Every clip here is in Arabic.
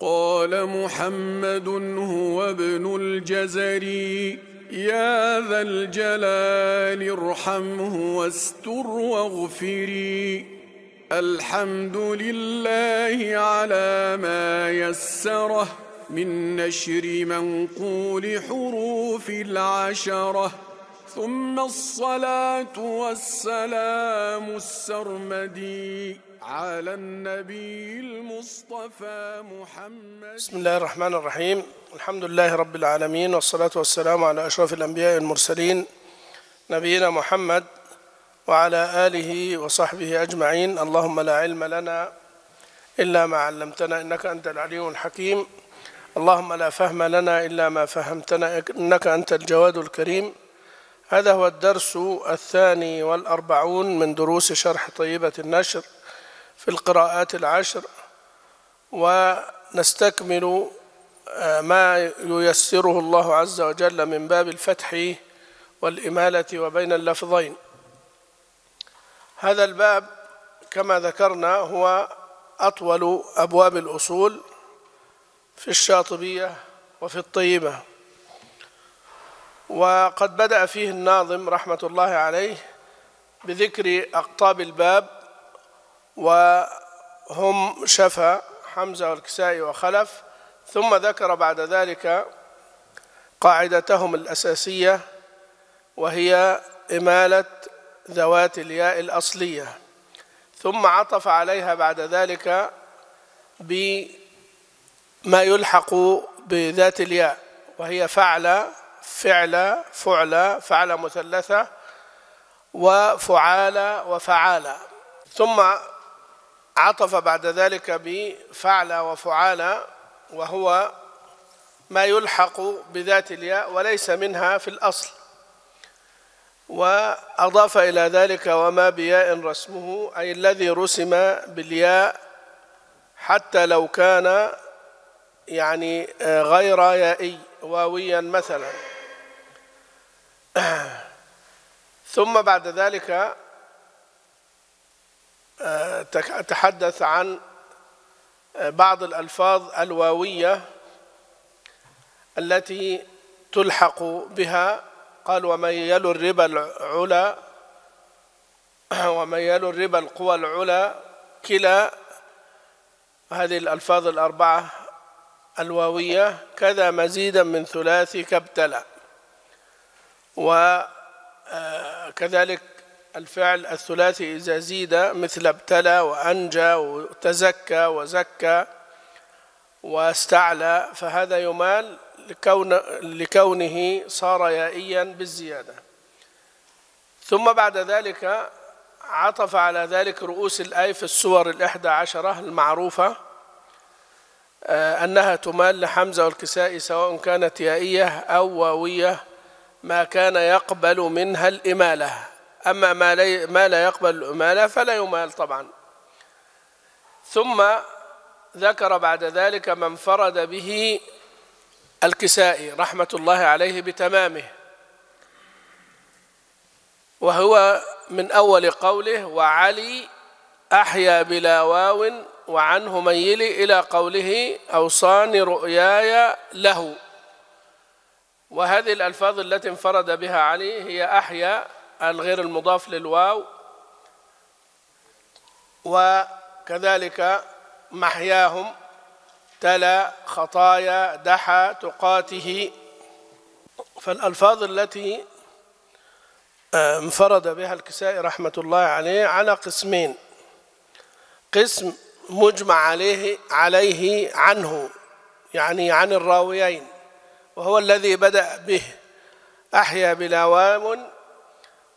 قال محمد هو ابن الجزر يا ذا الجلال ارحمه واستر واغفري الحمد لله على ما يسره من نشر منقول حروف العشره ثم الصلاة والسلام السرمدي على النبي المصطفى محمد بسم الله الرحمن الرحيم الحمد لله رب العالمين والصلاة والسلام على أشرف الأنبياء والمرسلين نبينا محمد وعلى آله وصحبه أجمعين اللهم لا علم لنا إلا ما علمتنا إنك أنت العليم الحكيم اللهم لا فهم لنا إلا ما فهمتنا إنك أنت الجواد الكريم هذا هو الدرس الثاني والأربعون من دروس شرح طيبة النشر في القراءات العشر ونستكمل آه، ما ييسره الله عز وجل من باب الفتح والإمالة وبين اللفظين هذا الباب كما ذكرنا هو أطول أبواب الأصول في الشاطبية وفي الطيبة وقد بدأ فيه الناظم رحمة الله عليه بذكر أقطاب الباب وهم شفا حمزة والكسائي وخلف ثم ذكر بعد ذلك قاعدتهم الأساسية وهي إمالة ذوات الياء الأصلية ثم عطف عليها بعد ذلك بما يلحق بذات الياء وهي فعلة فعل فعل فعل مثلثة وفعال وفعال ثم عطف بعد ذلك بفعل وفعال وهو ما يلحق بذات الياء وليس منها في الأصل وأضاف إلى ذلك وما بياء رسمه أي الذي رسم بالياء حتى لو كان يعني غير يائي واويا مثلا ثم بعد ذلك آه، تحدث عن آه، بعض الألفاظ الواوية التي تلحق بها قال ومن يل الربا العلا ومن يل الربا القوى العلا كلا هذه الألفاظ الأربعة الواوية كذا مزيدا من ثلاث كابتلى وكذلك آه، الفعل الثلاثي إذا زيد مثل ابتلى وأنجى وتزكى وزكى واستعلى فهذا يمال لكون لكونه صار يائيا بالزيادة ثم بعد ذلك عطف على ذلك رؤوس الآية في السور الإحدى عشرة المعروفة آه، أنها تمال لحمزة والكسائي سواء كانت يائية أو واوية ما كان يقبل منها الإمالة أما ما, لي ما لا يقبل الإمالة فلا يمال طبعا ثم ذكر بعد ذلك ما انفرد به الكسائي رحمة الله عليه بتمامه وهو من أول قوله وعلي أحيا بلا واو وعنه ميلي إلى قوله أوصاني رؤياي له وهذه الألفاظ التي انفرد بها علي هي أحيا الغير المضاف للواو وكذلك محياهم تلا خطايا دحى تقاته فالألفاظ التي آه، انفرد بها الكسائي رحمة الله عليه على قسمين قسم مجمع عليه عليه عنه يعني عن الراويين وهو الذي بدأ به أحيا بلا وام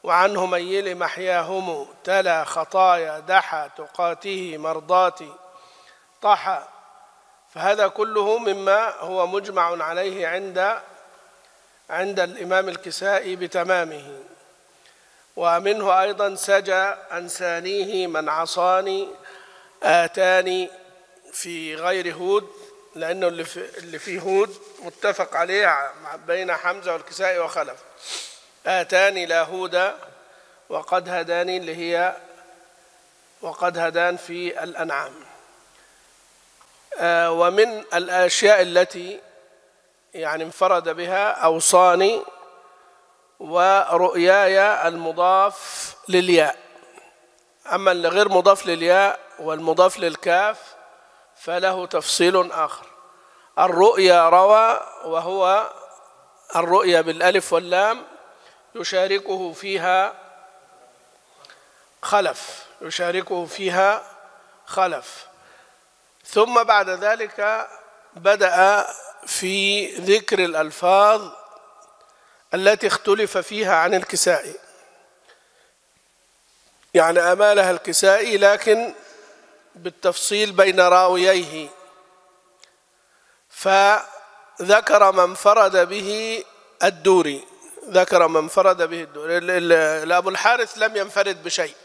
وعنه من يلم أحياهم تلا خطايا دحى تقاته مرضاتي طحى فهذا كله مما هو مجمع عليه عند عند الإمام الكسائي بتمامه ومنه أيضا سجى أنسانيه من عصاني آتاني في غير هود لأنه اللي, في اللي في هود متفق عليه بين حمزة والكسائي وخلف آتاني آه، لا هودا وقد هداني اللي هي وقد هدان في الأنعام آه، ومن الأشياء التي يعني انفرد بها أوصاني ورؤياي المضاف للياء أما اللي غير مضاف للياء والمضاف للكاف فله تفصيل آخر الرؤيا روى وهو الرؤيا بالألف واللام يشاركه فيها خلف يشاركه فيها خلف ثم بعد ذلك بدأ في ذكر الألفاظ التي اختلف فيها عن الكسائي يعني أمالها الكسائي لكن بالتفصيل بين راوييه فذكر من فرد به الدوري ذكر من فرد به الدوري أبو الحارث لم ينفرد بشيء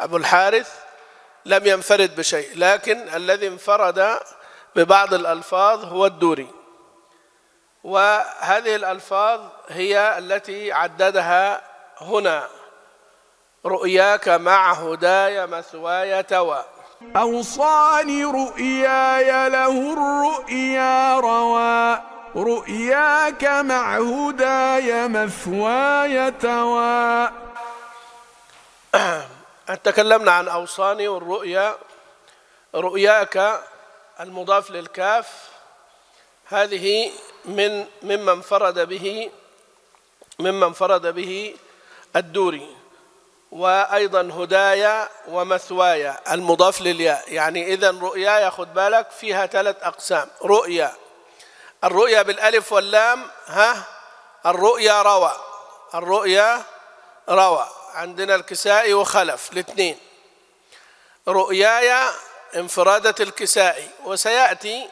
أبو الحارث لم ينفرد بشيء لكن الذي انفرد ببعض الألفاظ هو الدوري وهذه الألفاظ هي التي عددها هنا رؤياك مع هداي مثواي توى أوصاني رؤياي له الرؤيا روى رؤياك مع هداي مثواي توى تكلمنا عن أوصاني والرؤيا رؤياك المضاف للكاف هذه من مما انفرد به مما انفرد به الدوري وأيضا هدايا ومثوايا المضاف للياء يعني إذا رؤياي ياخد بالك فيها ثلاث أقسام رؤيا الرؤيا بالألف واللام ها الرؤيا روى الرؤيا روى عندنا الكسائي وخلف الاثنين رؤياي انفرادة الكسائي وسيأتي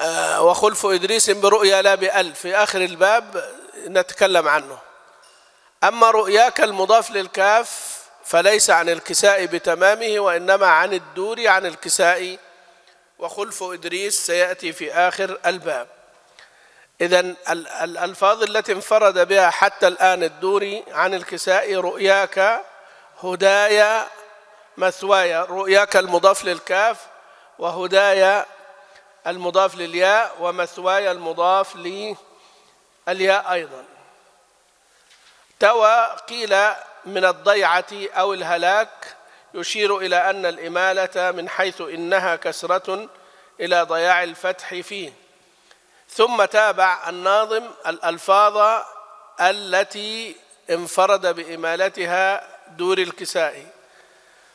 آه، وخلف إدريس برؤيا لا بألف في آخر الباب نتكلم عنه أما رؤياك المضاف للكاف فليس عن الكساء بتمامه وإنما عن الدور عن الكساء وخلف إدريس سيأتي في آخر الباب إذا الألفاظ التي انفرد بها حتى الآن الدوري عن الكساء رؤياك هدايا مثواي رؤياك المضاف للكاف وهدايا المضاف للياء ومثواي المضاف للياء أيضاً توى قيل من الضيعة أو الهلاك يشير إلى أن الإمالة من حيث إنها كسرة إلى ضياع الفتح فيه ثم تابع الناظم الألفاظ التي انفرد بإمالتها دور الكسائي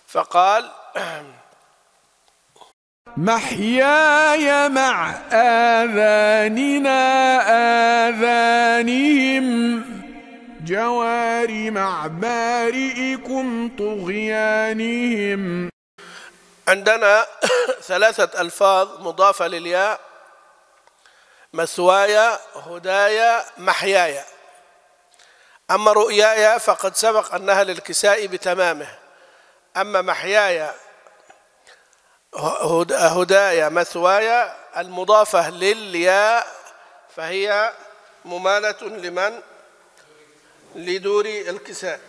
فقال محياي مع آذاننا آذانهم جوار مع بارئكم طغيانهم عندنا ثلاثة ألفاظ مضافة للياء مسوايا هدايا محيايا أما رؤيايا فقد سبق أنها للكساء بتمامه أما محيايا هدايا مثوايا المضافة للياء فهي ممالة لمن لدور الكساء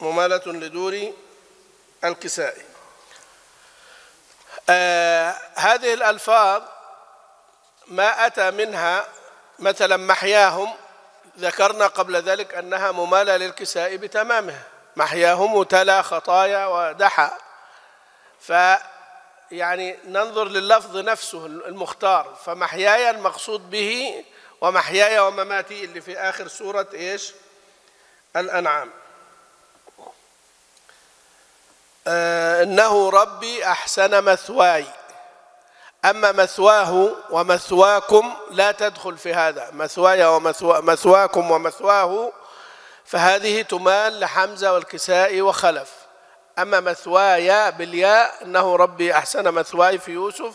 ممالة لدور الكساء آه هذه الألفاظ ما أتى منها مثلا محياهم ذكرنا قبل ذلك أنها ممالة للكساء بتمامها محياهم تلا خطايا ودحى ف يعني ننظر لللفظ نفسه المختار فمحياي المقصود به ومحياي ومماتي اللي في آخر سورة إيش؟ الأنعام آه، إنه ربي أحسن مثواي أما مثواه ومثواكم لا تدخل في هذا مثواي ومثواكم ومثواه فهذه تمال لحمزة والكسائي وخلف أما مثواي بالياء أنه ربي أحسن مثواي في يوسف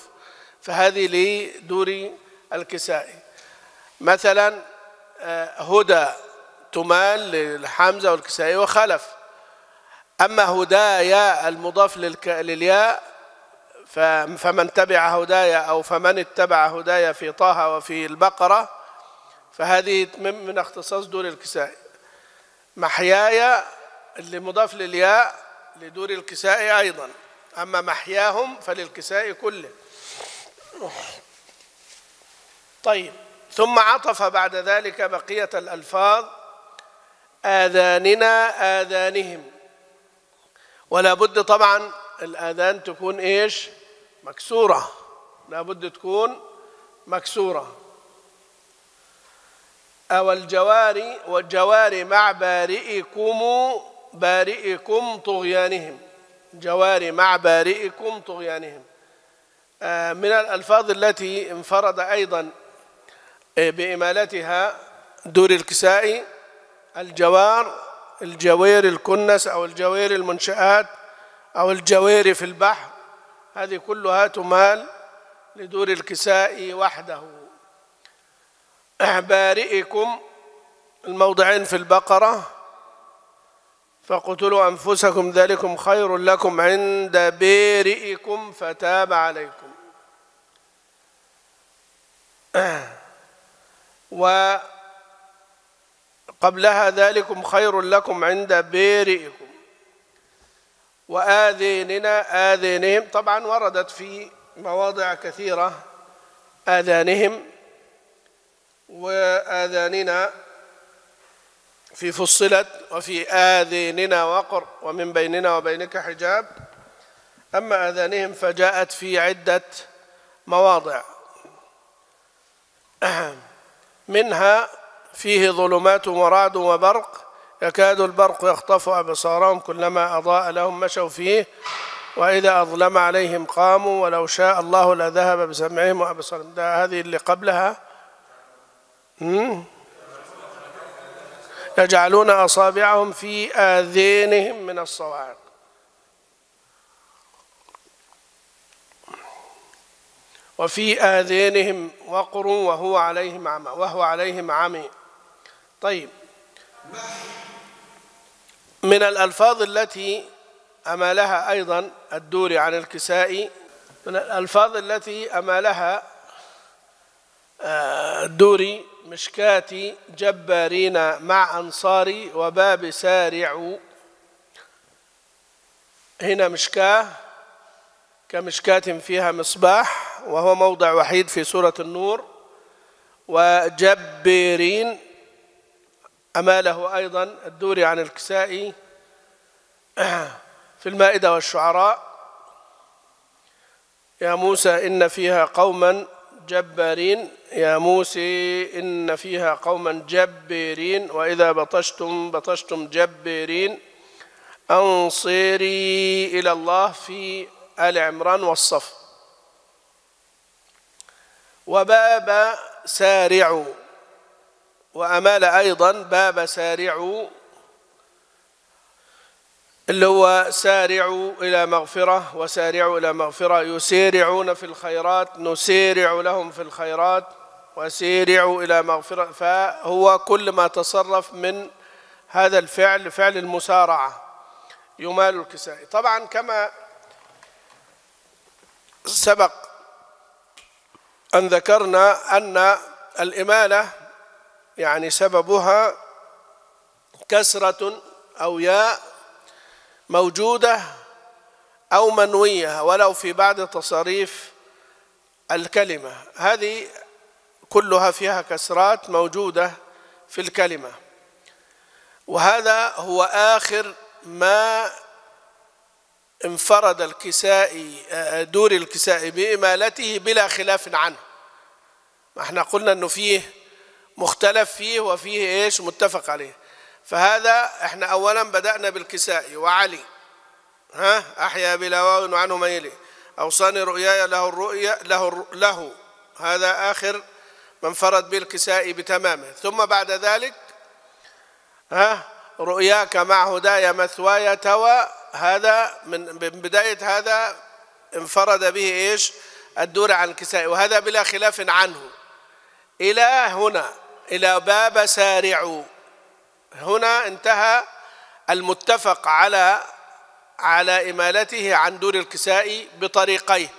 فهذه لدور الكسائي مثلا آه، هدى تمال لحمزة والكسائي وخلف أما هدايا المضاف للياء فمن تبع هدايا أو فمن اتبع هدايا في طه وفي البقرة فهذه من اختصاص دور الكسائي محيايا اللي مضاف للياء لدور الكسائي أيضا أما محياهم فللكسائي كله طيب ثم عطف بعد ذلك بقية الألفاظ آذاننا آذانهم ولا بد طبعا الآذان تكون إيش مكسورة لا بد تكون مكسورة أو الجواري والجواري مع بارئكم بارئكم طغيانهم جواري مع بارئكم طغيانهم آه، من الألفاظ التي انفرد أيضا آه، بإمالتها دور الكسائي الجوار الجوير الكنس أو الجوير المنشآت أو الجوير في البحر هذه كلها تمال لدور الكساء وحده أحبارئكم الموضعين في البقرة فاقتلوا أنفسكم ذلكم خير لكم عند بارئكم فتاب عليكم و قبلها ذلكم خير لكم عند بارئكم وآذيننا آذينهم طبعا وردت في مواضع كثيرة آذانهم وآذاننا في فصلت وفي آذيننا وقر ومن بيننا وبينك حجاب أما آذانهم فجاءت في عدة مواضع منها فيه ظلمات ورعد وبرق يكاد البرق يخطف أبصارهم كلما أضاء لهم مشوا فيه وإذا أظلم عليهم قاموا ولو شاء الله لذهب بسمعهم وأبصارهم ده هذه اللي قبلها يجعلون أصابعهم في آذينهم من الصواعق وفي آذينهم وقر وهو عليهم عمى وهو عليهم عمي طيب من الألفاظ التي أمالها أيضا الدوري عن الكسائي من الألفاظ التي أمالها آه، الدوري مشكات جبارين مع أنصاري وباب سارع هنا مشكاه كمشكاة فيها مصباح وهو موضع وحيد في سورة النور وجبرين أماله أيضا الدوري عن الكسائي في المائدة والشعراء يا موسى إن فيها قوما جبارين يا موسى إن فيها قوما جبارين وإذا بطشتم بطشتم جبارين أنصري إلى الله في آل عمران والصف وباب سارعوا وأمال أيضا باب سارعوا اللي هو سارعوا إلى مغفرة وسارعوا إلى مغفرة يسارعون في الخيرات نسارع لهم في الخيرات وسارعوا إلى مغفرة فهو كل ما تصرف من هذا الفعل فعل المسارعة يمال الكسائي طبعا كما سبق أن ذكرنا أن الإمالة يعني سببها كسرة أو ياء موجودة أو منوية ولو في بعض تصاريف الكلمة هذه كلها فيها كسرات موجودة في الكلمة وهذا هو آخر ما انفرد الكسائي دور الكسائي بإمالته بلا خلاف عنه ما احنا قلنا انه فيه مختلف فيه وفيه ايش متفق عليه فهذا احنا اولا بدانا بالكسائي وعلي ها احيا بلا واو وعنه ما يلي اوصاني رؤياي له الرؤيا له له هذا اخر من فرد به الكسائي بتمامه ثم بعد ذلك ها رؤياك مع هدايا مثواي توى هذا من بدايه هذا انفرد به ايش الدور عن الكسائي وهذا بلا خلاف عنه الى هنا إلى باب سارعوا هنا انتهى المتفق على على إمالته عن دور الكسائي بطريقيه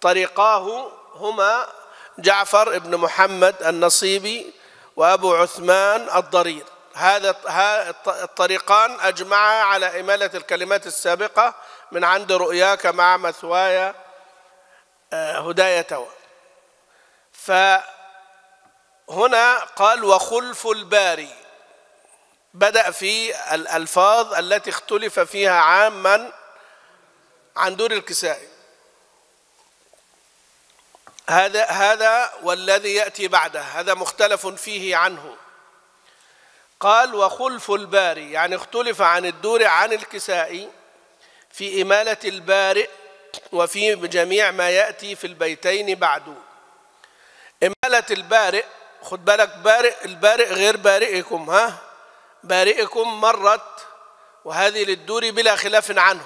طريقاه هما جعفر بن محمد النصيبي وأبو عثمان الضرير هذا الطريقان أجمعا على إمالة الكلمات السابقة من عند رؤياك مع مثواي آه، هداية فهذا هنا قال وخلف الباري بدأ في الألفاظ التي اختلف فيها عاما عن دور الكسائي هذا هذا والذي يأتي بعده هذا مختلف فيه عنه قال وخلف الباري يعني اختلف عن الدور عن الكسائي في إمالة البارئ وفي جميع ما يأتي في البيتين بعده إمالة البارئ خد بالك بارئ البارئ غير بارئكم ها بارئكم مرت وهذه للدوري بلا خلاف عنه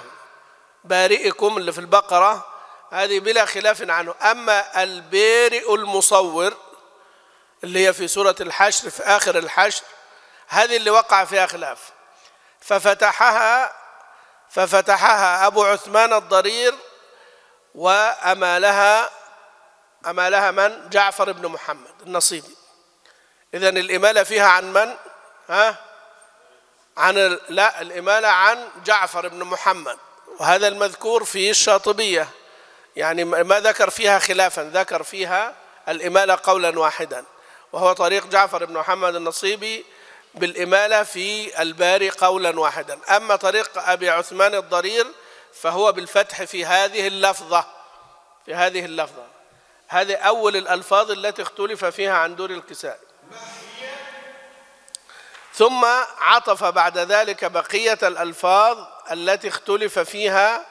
بارئكم اللي في البقرة هذه بلا خلاف عنه أما البارئ المصور اللي هي في سورة الحشر في آخر الحشر هذه اللي وقع فيها خلاف ففتحها ففتحها أبو عثمان الضرير وأمالها أمالها من؟ جعفر بن محمد النصيبي إذا الإمالة فيها عن من؟ ها؟ عن لا الإمالة عن جعفر بن محمد وهذا المذكور في الشاطبية يعني ما ذكر فيها خلافا ذكر فيها الإمالة قولا واحدا وهو طريق جعفر بن محمد النصيبي بالإمالة في الباري قولا واحدا أما طريق أبي عثمان الضرير فهو بالفتح في هذه اللفظة في هذه اللفظة هذه أول الألفاظ التي اختلف فيها عن دور الكسائي ثم عطف بعد ذلك بقية الألفاظ التي اختلف فيها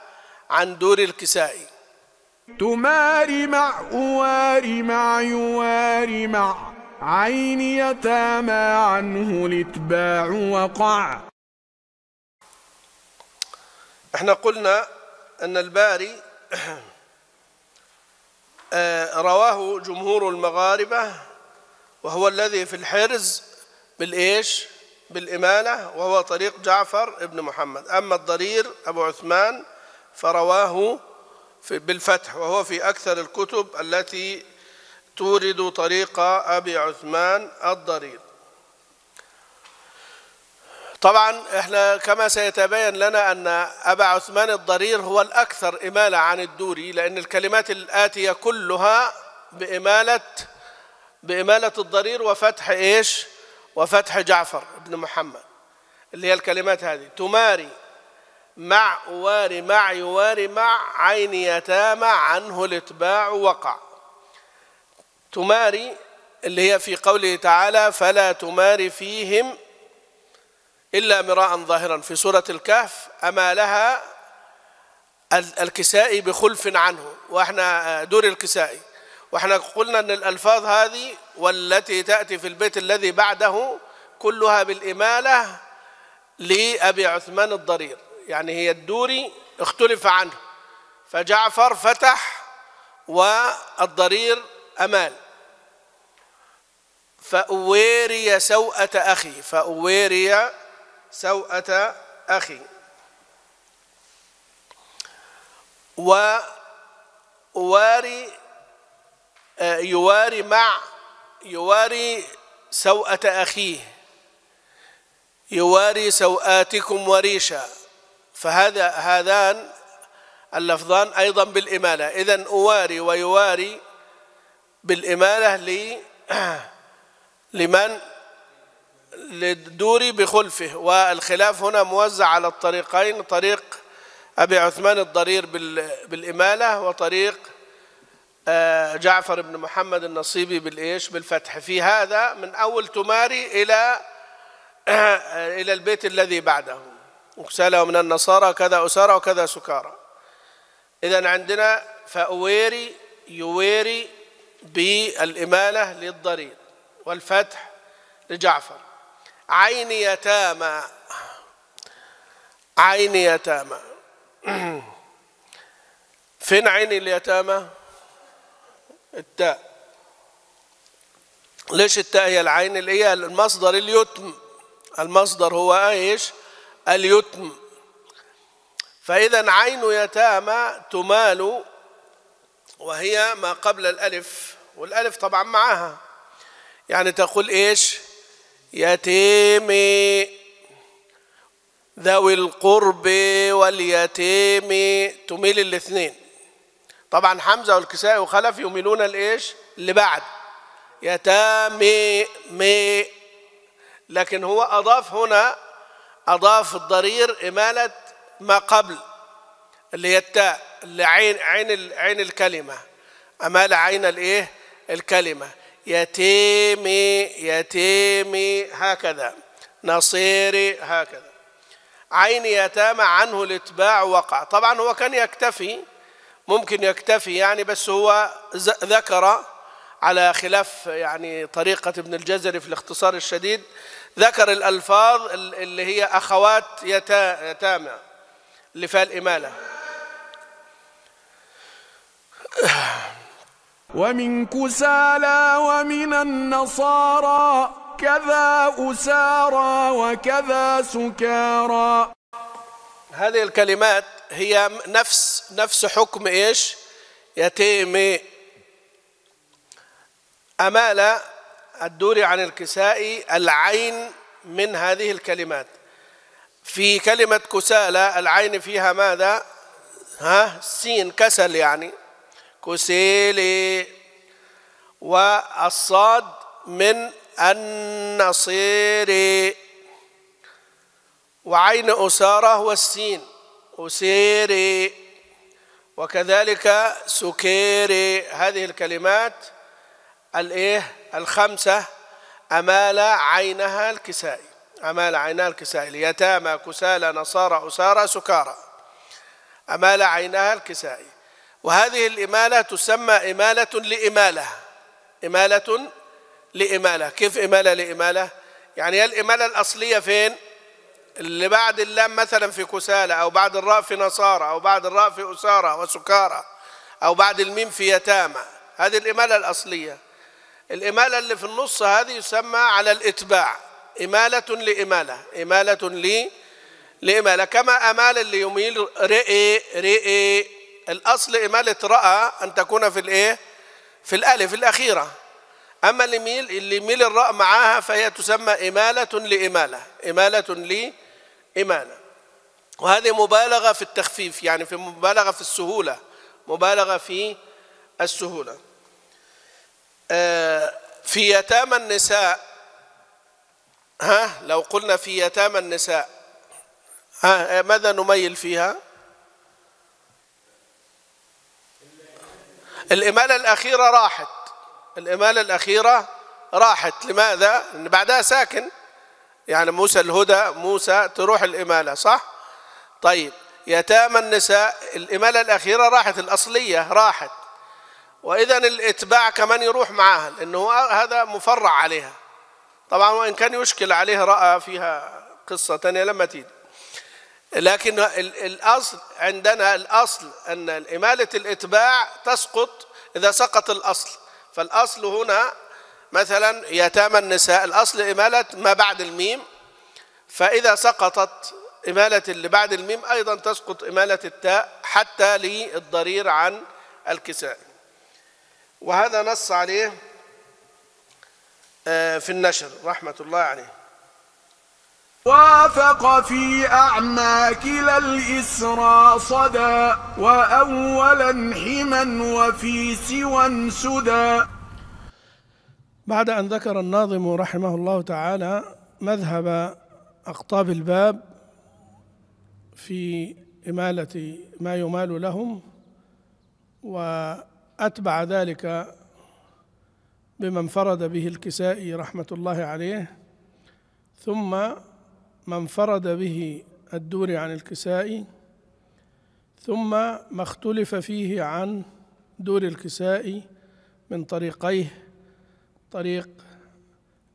عن دور الكسائي تماري مع أواري مع يواري مع عين يتامى عنه الاتباع وقع احنا قلنا أن الباري آه، رواه جمهور المغاربة وهو الذي في الحرز بالإيش؟ بالإمالة وهو طريق جعفر بن محمد أما الضرير أبو عثمان فرواه بالفتح وهو في أكثر الكتب التي تورد طريق أبي عثمان الضرير طبعا احنا كما سيتبين لنا ان ابا عثمان الضرير هو الاكثر اماله عن الدوري لان الكلمات الاتيه كلها باماله باماله الضرير وفتح ايش؟ وفتح جعفر بن محمد اللي هي الكلمات هذه تماري مع أواري مع يواري مع عين يتامى عنه الاتباع وقع تماري اللي هي في قوله تعالى فلا تماري فيهم إلا مراء ظاهرا في سورة الكهف أما لها الكسائي بخلف عنه وإحنا آه، دور الكسائي واحنا قلنا ان الالفاظ هذه والتي تاتي في البيت الذي بعده كلها بالاماله لابي عثمان الضرير يعني هي الدوري اختلف عنه فجعفر فتح والضرير امال فأويري سوءة أخي فأويري سوءة أخي وأواري آه، يواري مع يواري سوءة أخيه يواري سوءاتكم وريشا فهذا هذان اللفظان أيضا بالإمالة إذا أواري ويواري بالإمالة لي لمن للدوري بخلفه والخلاف هنا موزع على الطريقين طريق أبي عثمان الضرير بالإمالة وطريق آه، جعفر بن محمد النصيبي بالايش بالفتح في هذا من اول تماري الى آه، الى البيت الذي بعده وساله من النصارى كذا اسارى وكذا سكارى اذا عندنا فاويري يويري بالاماله للضرير والفتح لجعفر عين يتامى عين يتامى فين عين اليتامى التاء ليش التاء هي العين اللي هي المصدر اليتم المصدر هو ايش اليتم فاذا عين يتامى تمال وهي ما قبل الالف والالف طبعا معها يعني تقول ايش يتيمي ذوي القرب واليتيم تميل الاثنين طبعا حمزه والكسائي وخلف يميلون الايش اللي بعد يتامي مي لكن هو اضاف هنا اضاف الضرير اماله ما قبل اللي هي التاء اللي عين عين عين الكلمه امال عين الايه الكلمه يتيمي يتيمي هكذا نصيري هكذا عين يتامى عنه الاتباع وقع طبعا هو كان يكتفي ممكن يكتفي يعني بس هو ذكر على خلاف يعني طريقة ابن الجزري في الاختصار الشديد ذكر الألفاظ اللي هي أخوات يتامى اللي فيها الإمالة ومن كسالى ومن النصارى كذا أسارى وكذا سكارى هذه الكلمات هي نفس نفس حكم ايش يتيم امال الدوري عن الكساء العين من هذه الكلمات في كلمة كسالى العين فيها ماذا ها سين كسل يعني كسيلي والصاد من النصيري وعين أسارة والسين أسيري وكذلك سكيري هذه الكلمات الايه الخمسة أمال عينها الكسائي أمال عينها الكسائي اليتامى كسالى نصارى أسارى سكارى أمال عينها الكسائي وهذه الإمالة تسمى إمالة لإمالة إمالة لإمالة كيف إمالة لإمالة؟ يعني الإمالة الأصلية فين؟ اللي بعد اللام مثلا في كسالى أو بعد الراء في نصارى أو بعد الراء في أسارى وسكارى أو بعد الميم في يتامى هذه الإمالة الأصلية الإمالة اللي في النص هذه يسمى على الإتباع إمالة لإمالة إمالة لي لإمالة كما أمال اللي يميل رئي رئي الأصل إمالة رأى أن تكون في الإيه في الألف الأخيرة أما اللي يميل اللي يميل الراء معاها فهي تسمى إمالة لإمالة إمالة لي إيمانا وهذه مبالغة في التخفيف يعني في مبالغة في السهولة مبالغة في السهولة آه، في يتامى النساء ها لو قلنا في يتامى النساء ها ماذا نميل فيها الإمالة الأخيرة راحت الإمالة الأخيرة راحت لماذا؟ لأن بعدها ساكن يعني موسى الهدى موسى تروح الإمالة صح طيب يتامى النساء الإمالة الأخيرة راحت الأصلية راحت وإذا الإتباع كمان يروح معاها لأنه هذا مفرع عليها طبعا وإن كان يشكل عليها رأى فيها قصة تانية لما تيجي لكن الأصل عندنا الأصل أن إمالة الإتباع تسقط إذا سقط الأصل فالأصل هنا مثلا يتامى النساء الأصل إمالة ما بعد الميم فإذا سقطت إمالة اللي بعد الميم أيضا تسقط إمالة التاء حتى للضرير عن الكساء وهذا نص عليه آه، في النشر رحمة الله عليه وافق في لا الإسرى صدى وأولا حما وفي سوى سدى بعد أن ذكر الناظم رحمه الله تعالى مذهب أقطاب الباب في إمالة ما يمال لهم وأتبع ذلك بما انفرد به الكسائي رحمة الله عليه ثم ما انفرد به الدور عن الكسائي ثم ما اختلف فيه عن دور الكسائي من طريقيه طريق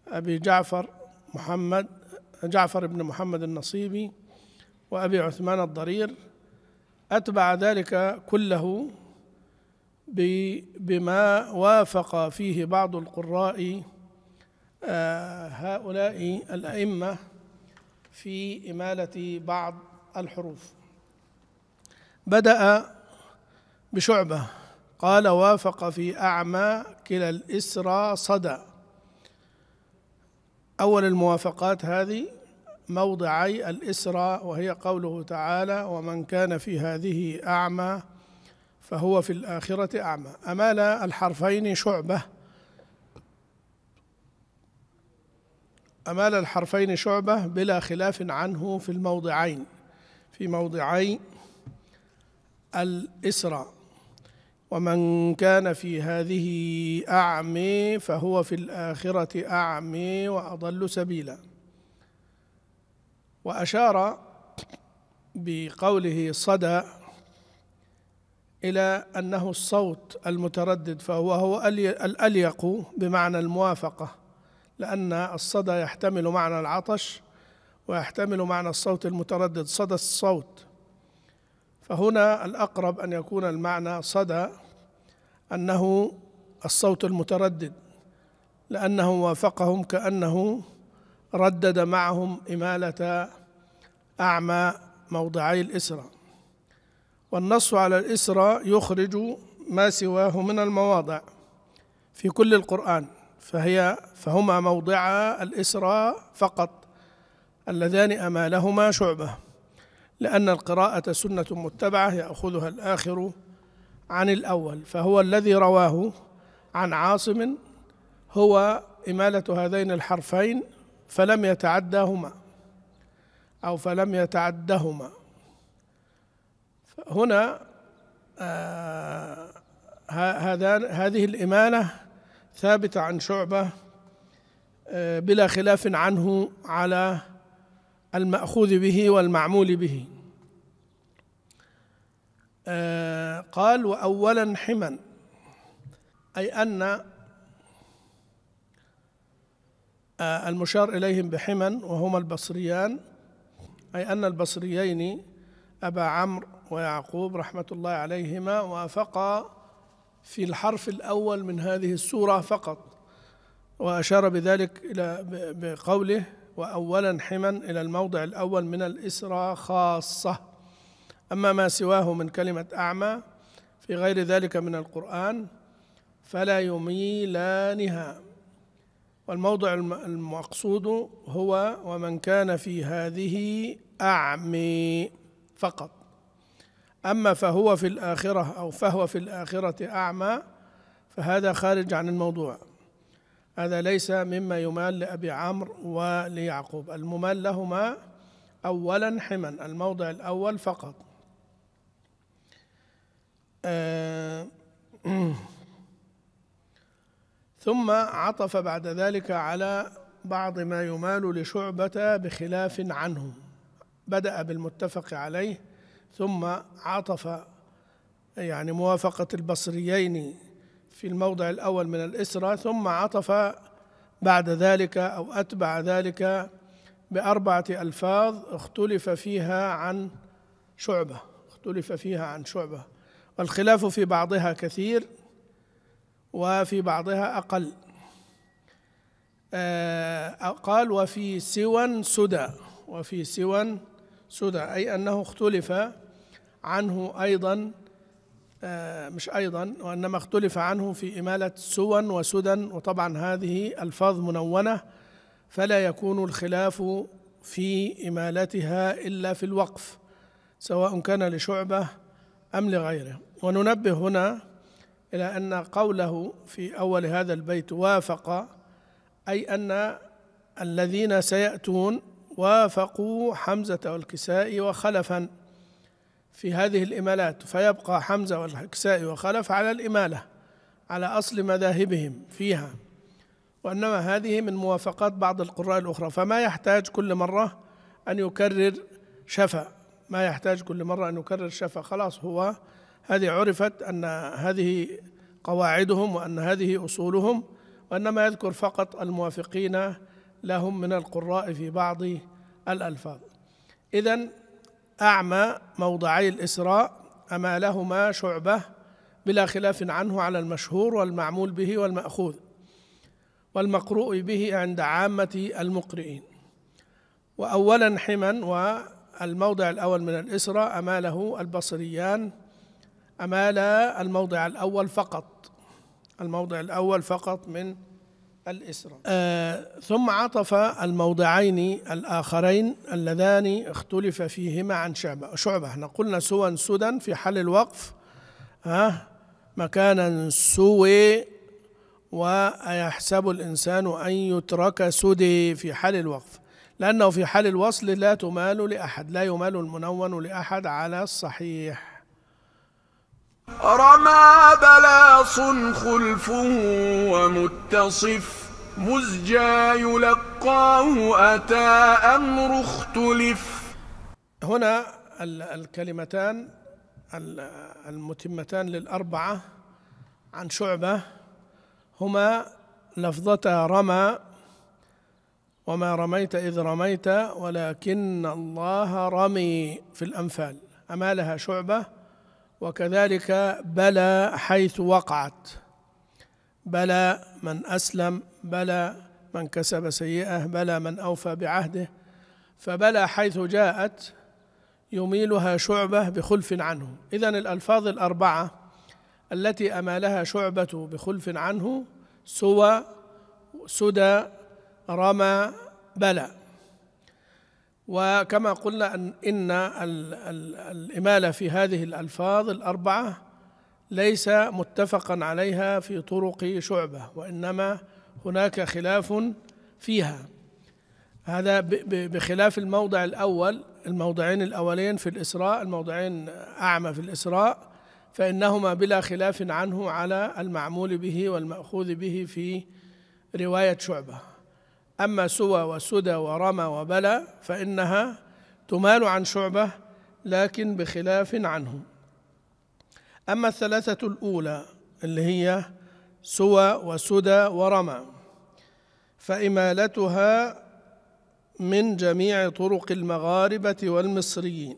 أبي جعفر محمد جعفر بن محمد النصيبي وأبي عثمان الضرير أتبع ذلك كله بما وافق فيه بعض القراء آه، هؤلاء الأئمة في إمالة بعض الحروف بدأ بشعبة قال وافق في أعمى كلا الإسرى صدى أول الموافقات هذه موضعي الإسرى وهي قوله تعالى ومن كان في هذه أعمى فهو في الآخرة أعمى أمال الحرفين شعبة أمال الحرفين شعبة بلا خلاف عنه في الموضعين في موضعي الإسرى ومن كان في هذه اعمي فهو في الاخره اعمي واضل سبيلا واشار بقوله صدى الى انه الصوت المتردد فهو هو الاليق بمعنى الموافقه لان الصدى يحتمل معنى العطش ويحتمل معنى الصوت المتردد صدى الصوت فهنا الأقرب أن يكون المعنى صدى أنه الصوت المتردد لأنه وافقهم كأنه ردد معهم إمالة أعمى موضعي الإسرى والنص على الإسرى يخرج ما سواه من المواضع في كل القرآن فهي فهما موضعا الإسرى فقط اللذان أمالهما شعبه لأن القراءة سنة متبعة يأخذها الآخر عن الأول فهو الذي رواه عن عاصم هو إمالة هذين الحرفين فلم يتعداهما أو فلم يتعدهما هنا آه هذان هذه الإمالة ثابتة عن شعبة آه، بلا خلاف عنه على الماخوذ به والمعمول به آه، قال واولا حما اي ان آه، المشار اليهم بحما وهما البصريان اي ان البصريين ابا عمرو ويعقوب رحمه الله عليهما وافقا في الحرف الاول من هذه السوره فقط واشار بذلك الى بقوله وأولا حما إلى الموضع الأول من الإسراء خاصة أما ما سواه من كلمة أعمى في غير ذلك من القرآن فلا يميلانها والموضع المقصود هو ومن كان في هذه أعمي فقط أما فهو في الآخرة أو فهو في الآخرة أعمى فهذا خارج عن الموضوع هذا ليس مما يمال لأبي عمرو وليعقوب الممال لهما أولا حما الموضع الأول فقط آه، ثم عطف بعد ذلك على بعض ما يمال لشعبة بخلاف عنه بدأ بالمتفق عليه ثم عطف يعني موافقة البصريين في الموضع الأول من الإسرة ثم عطف بعد ذلك أو أتبع ذلك بأربعة ألفاظ اختلف فيها عن شعبة اختلف فيها عن شعبة والخلاف في بعضها كثير وفي بعضها أقل آه، قال وفي سوى سدى وفي سوى سدى أي أنه اختلف عنه أيضا آه، مش أيضا وإنما اختلف عنه في إمالة سوى وسدى وطبعا هذه ألفاظ منونة فلا يكون الخلاف في إمالتها إلا في الوقف سواء كان لشعبة أم لغيره وننبه هنا إلى أن قوله في أول هذا البيت وافق أي أن الذين سيأتون وافقوا حمزة والكسائي وخلفا في هذه الإمالات فيبقى حمزة والكسائي وخلف على الإمالة على أصل مذاهبهم فيها وإنما هذه من موافقات بعض القراء الأخرى فما يحتاج كل مرة أن يكرر شفا ما يحتاج كل مرة أن يكرر شفا خلاص هو هذه عرفت أن هذه قواعدهم وأن هذه أصولهم وإنما يذكر فقط الموافقين لهم من القراء في بعض الألفاظ إذا أعمى موضعي الإسراء أما لهما شعبة بلا خلاف عنه على المشهور والمعمول به والمأخوذ والمقروء به عند عامة المقرئين وأولا حما والموضع الأول من الإسراء أماله البصريان أمال الموضع الأول فقط الموضع الأول فقط من الإسراء آه ثم عطف الموضعين الآخرين اللذان اختلف فيهما عن شعبة شعبة احنا قلنا سوى سدى في حل الوقف ها مكانا سوي ويحسب الإنسان أن يترك سدي في حل الوقف لأنه في حال الوصل لا تمال لأحد لا يمال المنون لأحد على الصحيح رمى بلاص خلف ومتصف مزجى يلقاه أتى أمر اختلف هنا الكلمتان المتمتان للأربعة عن شعبة هما لفظتا رمى وما رميت إذ رميت ولكن الله رمي في الأنفال أمالها شعبة وكذلك بلى حيث وقعت بلى من أسلم بلى من كسب سيئة بلى من أوفى بعهده فبلى حيث جاءت يميلها شعبة بخلف عنه إذا الألفاظ الأربعة التي أمالها شعبة بخلف عنه سوى سدى رمى بلى وكما قلنا أن إن الإمالة في هذه الألفاظ الأربعة ليس متفقا عليها في طرق شعبة وإنما هناك خلاف فيها هذا بخلاف الموضع الأول الموضعين الأولين في الإسراء الموضعين أعمى في الإسراء فإنهما بلا خلاف عنه على المعمول به والمأخوذ به في رواية شعبة أما سوى وسدى ورمى وبلى فإنها تمال عن شعبة لكن بخلاف عنه أما الثلاثة الأولى اللي هي سوى وسدى ورمى فإمالتها من جميع طرق المغاربة والمصريين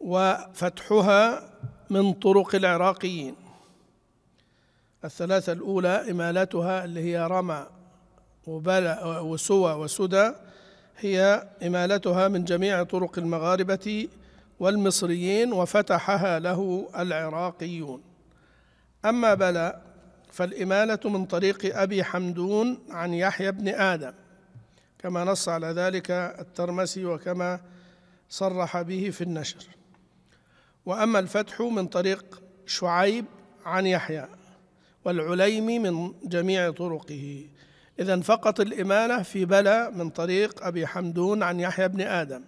وفتحها من طرق العراقيين الثلاثة الأولى إمالتها اللي هي رمى وبلا وسوى وسدى هي إمالتها من جميع طرق المغاربة والمصريين وفتحها له العراقيون أما بلا فالإمالة من طريق أبي حمدون عن يحيى بن آدم كما نص على ذلك الترمسي وكما صرح به في النشر وأما الفتح من طريق شعيب عن يحيى والعليمي من جميع طرقه إذا فقط الإمالة في بلى من طريق أبي حمدون عن يحيى بن آدم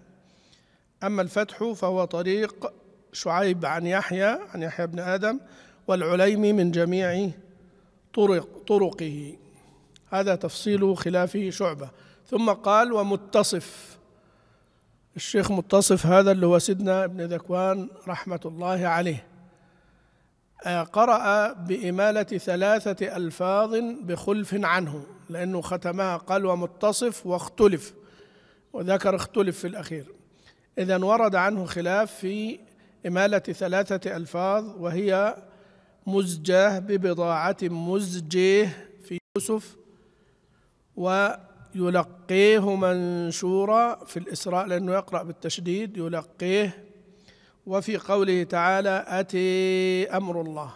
أما الفتح فهو طريق شعيب عن يحيى عن يحيى بن آدم والعليمي من جميع طرق طرقه هذا تفصيل خلافه شعبة ثم قال ومتصف الشيخ متصف هذا اللي هو سيدنا ابن ذكوان رحمة الله عليه قرأ بإمالة ثلاثة ألفاظ بخلف عنه لأنه ختمها قال ومتصف واختلف وذكر اختلف في الأخير إذا ورد عنه خلاف في إمالة ثلاثة ألفاظ وهي مزجاه ببضاعة مزجيه في يوسف ويلقيه منشورا في الإسراء لأنه يقرأ بالتشديد يلقيه وفي قوله تعالى أتي أمر الله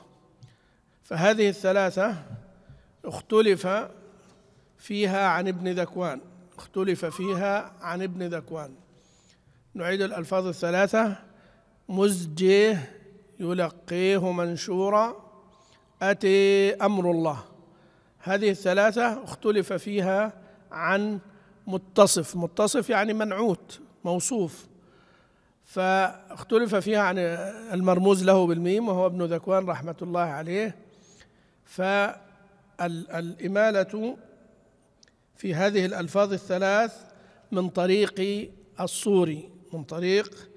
فهذه الثلاثة اختلف فيها عن ابن ذكوان اختلف فيها عن ابن ذكوان نعيد الألفاظ الثلاثة مزجيه يلقيه منشورا أتي أمر الله هذه الثلاثة اختلف فيها عن متصف متصف يعني منعوت موصوف فاختلف فيها عن المرموز له بالميم وهو ابن ذكوان رحمة الله عليه فالإمالة في هذه الألفاظ الثلاث من طريق الصوري من طريق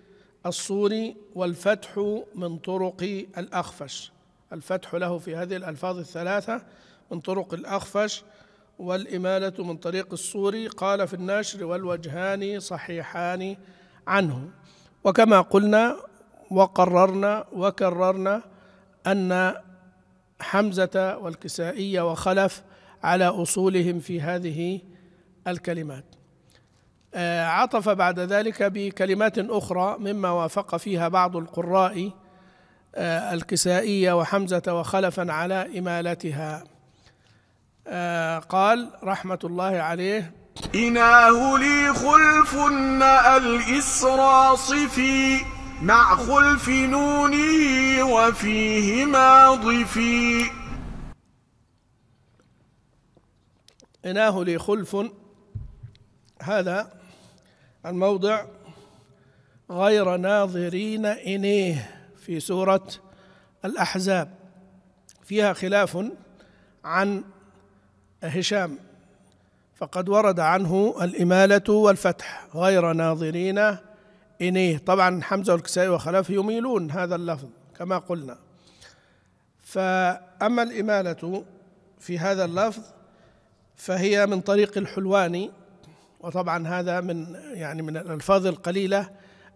الصوري والفتح من طرق الأخفش الفتح له في هذه الألفاظ الثلاثة من طرق الأخفش والإمالة من طريق الصوري قال في النشر والوجهان صحيحان عنه وكما قلنا وقررنا وكررنا أن حمزة والكسائية وخلف على أصولهم في هذه الكلمات آه، عطف بعد ذلك بكلمات أخرى مما وافق فيها بعض القراء آه، الكسائية وحمزة وخلفا على إمالتها آه، قال رحمة الله عليه إناه لي خلفن صفي مع خلف نونه وفيهما ضفي إناه لي خلف هذا الموضع غير ناظرين إنيه في سورة الأحزاب فيها خلاف عن هشام فقد ورد عنه الإمالة والفتح غير ناظرين إنيه طبعا حمزة والكسائي وخلافه يميلون هذا اللفظ كما قلنا فأما الإمالة في هذا اللفظ فهي من طريق الحلواني وطبعا هذا من يعني من الألفاظ القليلة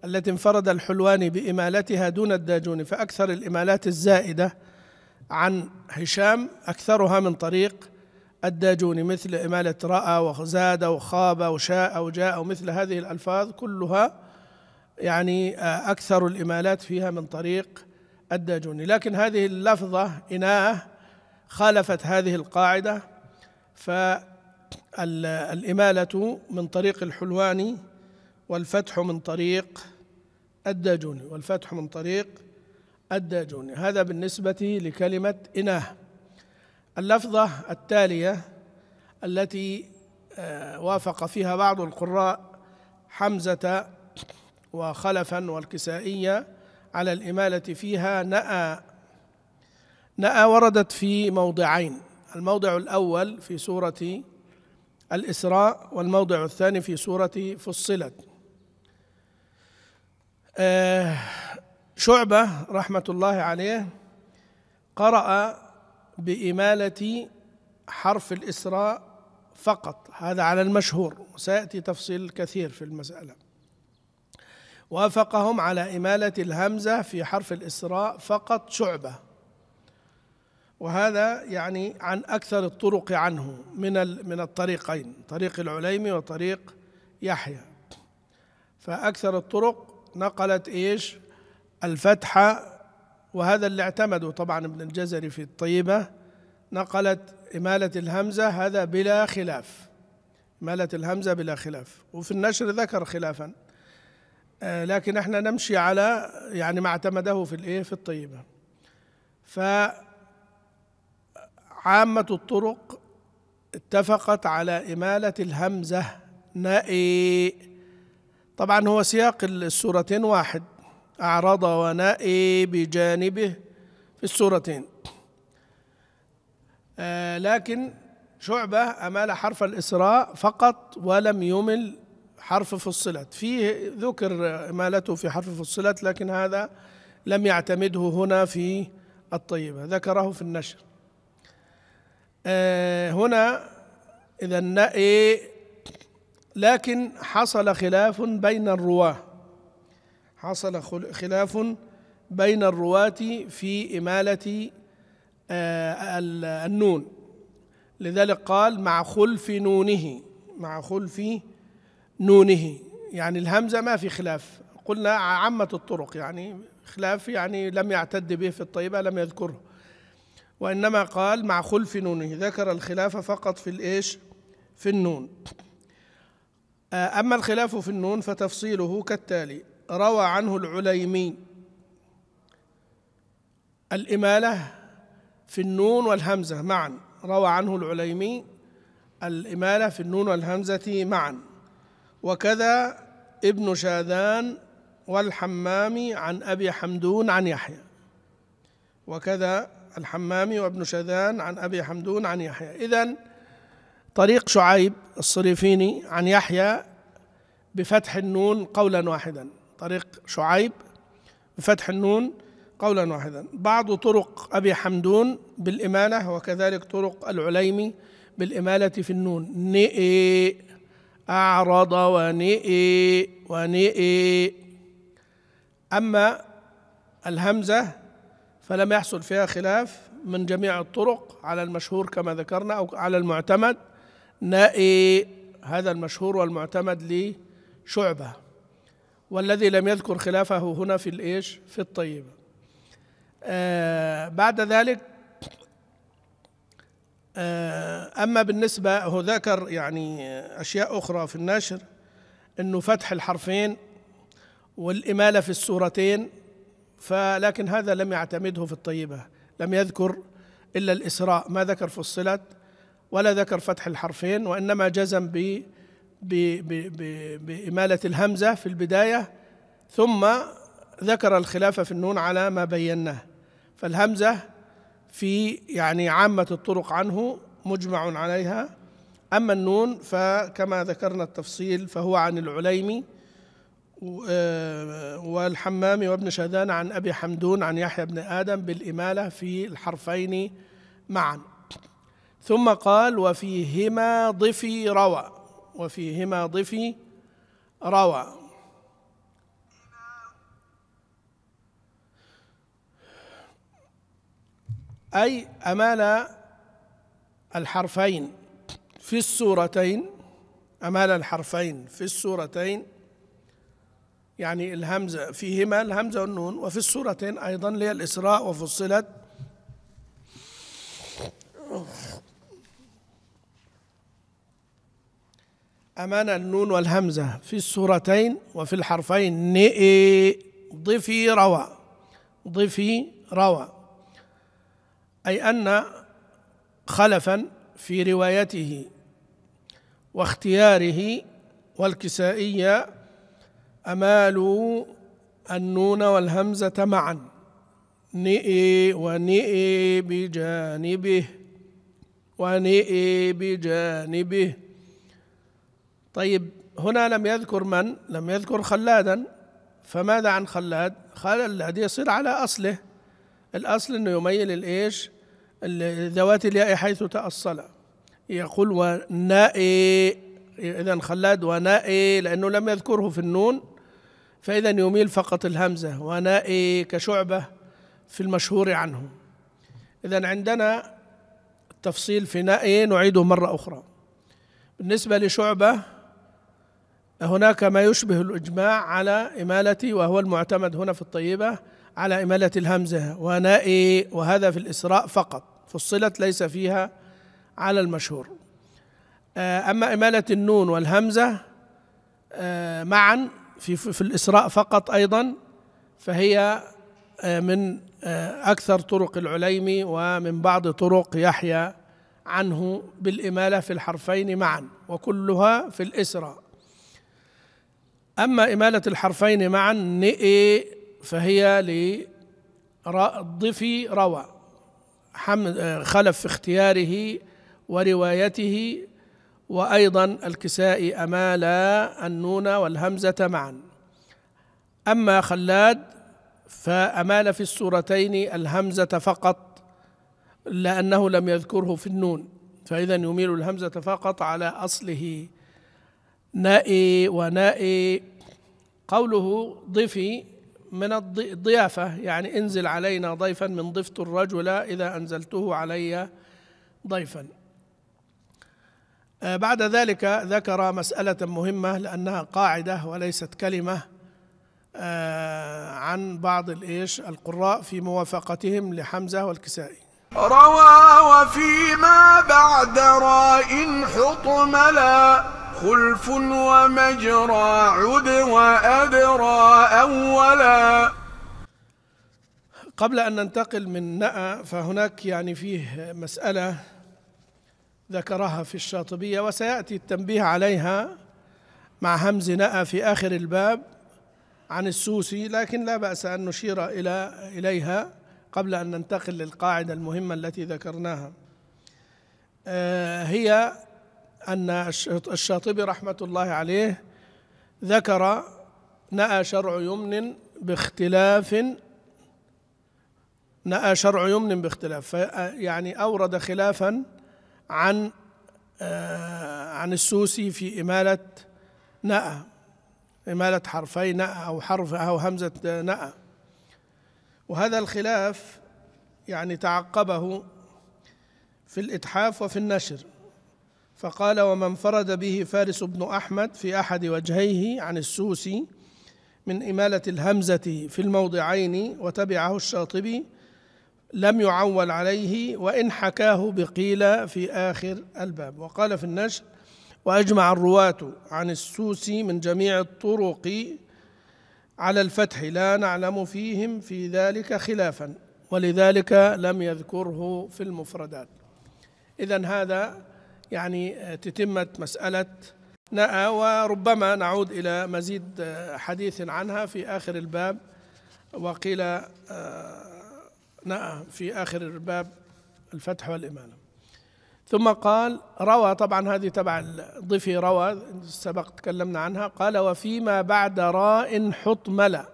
التي انفرد الحلواني بإمالتها دون الداجون فأكثر الإمالات الزائدة عن هشام أكثرها من طريق الداجوني مثل إمالة رأى وزاد وخاب وشاء وجاء ومثل هذه الألفاظ كلها يعني آه، أكثر الإمالات فيها من طريق الداجوني لكن هذه اللفظة إناه خالفت هذه القاعدة فالإمالة من طريق الحلواني والفتح من طريق الداجوني والفتح من طريق الداجوني هذا بالنسبة لكلمة إناه اللفظه التاليه التي آه، وافق فيها بعض القراء حمزه وخلفا والكسائيه على الاماله فيها نأى نأى وردت في موضعين الموضع الاول في سوره الاسراء والموضع الثاني في سوره فصلت آه، شعبه رحمه الله عليه قرأ بإمالة حرف الإسراء فقط هذا على المشهور وسيأتي تفصيل كثير في المسألة وافقهم على إمالة الهمزة في حرف الإسراء فقط شعبة وهذا يعني عن أكثر الطرق عنه من من الطريقين طريق العليمي وطريق يحيى فأكثر الطرق نقلت إيش الفتحة وهذا اللي اعتمده طبعا ابن الجزري في الطيبة نقلت إمالة الهمزة هذا بلا خلاف إمالة الهمزة بلا خلاف وفي النشر ذكر خلافا آه، لكن احنا نمشي على يعني ما اعتمده في الايه في الطيبة فعامة الطرق اتفقت على إمالة الهمزة نائي طبعا هو سياق السورتين واحد أعرض ونأى بجانبه في السورتين آه، لكن شعبة أمال حرف الإسراء فقط ولم يمل حرف فصلت فيه ذكر إمالته في حرف فصلت لكن هذا لم يعتمده هنا في الطيبة ذكره في النشر آه، هنا إذا نأي لكن حصل خلاف بين الرواه حصل خلاف بين الرواة في إمالة آه، النون لذلك قال مع خلف نونه مع خلف نونه يعني الهمزة ما في خلاف قلنا عامة الطرق يعني خلاف يعني لم يعتد به في الطيبة لم يذكره وإنما قال مع خلف نونه ذكر الخلاف فقط في الإيش في النون آه، أما الخلاف في النون فتفصيله كالتالي روى عنه العليمي الإمالة في النون والهمزة معا روى عنه العليمي الإمالة في النون والهمزة معا وكذا ابن شاذان والحمامي عن أبي حمدون عن يحيى وكذا الحمامي وابن شاذان عن أبي حمدون عن يحيى إذا طريق شعيب الصريفيني عن يحيى بفتح النون قولا واحدا طريق شعيب بفتح النون قولا واحدا بعض طرق أبي حمدون بالإمالة وكذلك طرق العليمي بالإمالة في النون نئي أعرض ونئي ونئي أما الهمزة فلم يحصل فيها خلاف من جميع الطرق على المشهور كما ذكرنا أو على المعتمد نائي هذا المشهور والمعتمد لشعبه والذي لم يذكر خلافه هنا في الايش في الطيبه آه بعد ذلك آه اما بالنسبه هو ذكر يعني اشياء اخرى في النشر انه فتح الحرفين والاماله في السورتين فلكن هذا لم يعتمده في الطيبه لم يذكر الا الاسراء ما ذكر فصلت ولا ذكر فتح الحرفين وانما جزم بالطيبه بإمالة الهمزة في البداية ثم ذكر الخلاف في النون على ما بيناه فالهمزة في يعني عامة الطرق عنه مجمع عليها أما النون فكما ذكرنا التفصيل فهو عن العليمي آه، والحمام وابن شذان عن أبي حمدون عن يحيى بن آدم بالإمالة في الحرفين معا ثم قال وفيهما ضفي روى وفيهما ضفي روى أي أمال الحرفين في السورتين أمال الحرفين في السورتين يعني الهمزة فيهما الهمزة والنون وفي السورتين أيضا للإسراء وفصلت أمان النون والهمزة في السورتين وفي الحرفين نئ ضفي روى ضفي روى أي أن خلفا في روايته واختياره والكسائية أمالوا النون والهمزة معا نئ ونئ بجانبه ونئ بجانبه طيب هنا لم يذكر من لم يذكر خلادا فماذا عن خلاد خلاد يصير على أصله الأصل أنه يميل الإيش ذوات الياء حيث تأصل يقول ونائي إذا خلاد ونائي لأنه لم يذكره في النون فإذا يميل فقط الهمزة ونائي كشعبة في المشهور عنه إذا عندنا التفصيل في نائي نعيده مرة أخرى بالنسبة لشعبة هناك ما يشبه الإجماع على إمالة وهو المعتمد هنا في الطيبة على إمالة الهمزة ونائي وهذا في الإسراء فقط فصلت ليس فيها على المشهور آه، أما إمالة النون والهمزة آه، معا في, في الإسراء فقط أيضا فهي آه، من أكثر طرق العليمي ومن بعض طرق يحيى عنه بالإمالة في الحرفين معا وكلها في الإسراء أما إمالة الحرفين معا نئ فهي لضف روى خلف في اختياره وروايته وأيضا الكسائي أمال النون والهمزة معا أما خلاد فأمال في السورتين الهمزة فقط لأنه لم يذكره في النون فإذا يميل الهمزة فقط على أصله نائي ونائي قوله ضفي من الضيافة يعني انزل علينا ضيفا من ضفت الرجل إذا أنزلته علي ضيفا آه، بعد ذلك ذكر مسألة مهمة لأنها قاعدة وليست كلمة آه، عن بعض الإيش القراء في موافقتهم لحمزة والكسائي روى وفيما بعد راء حطملا خلف ومجرى عد وأدرى أولا قبل أن ننتقل من نأى فهناك يعني فيه مسألة ذكرها في الشاطبية وسيأتي التنبيه عليها مع همز نأى في آخر الباب عن السوسي لكن لا بأس أن نشير إلى إليها قبل أن ننتقل للقاعدة المهمة التي ذكرناها آه، هي أن الشاطبي رحمة الله عليه ذكر نأى شرع يمن باختلاف نأى شرع يمن باختلاف يعني أورد خلافا عن آه، عن السوسي في إمالة نأى إمالة حرفي نأى أو حرف أو همزة نأى وهذا الخلاف يعني تعقبه في الإتحاف وفي النشر فقال وما انفرد به فارس بن أحمد في أحد وجهيه عن السوسي من إمالة الهمزة في الموضعين وتبعه الشاطبي لم يعول عليه وإن حكاه بقيل في آخر الباب وقال في النشر وأجمع الرواة عن السوسي من جميع الطرق على الفتح لا نعلم فيهم في ذلك خلافا ولذلك لم يذكره في المفردات إذا هذا يعني تتمة مسألة نأى وربما نعود إلى مزيد حديث عنها في آخر الباب وقيل آه، نأى في آخر الباب الفتح والإمانة ثم قال روى طبعا هذه تبع الضفي روى سبق تكلمنا عنها قال وفيما بعد راء حطملة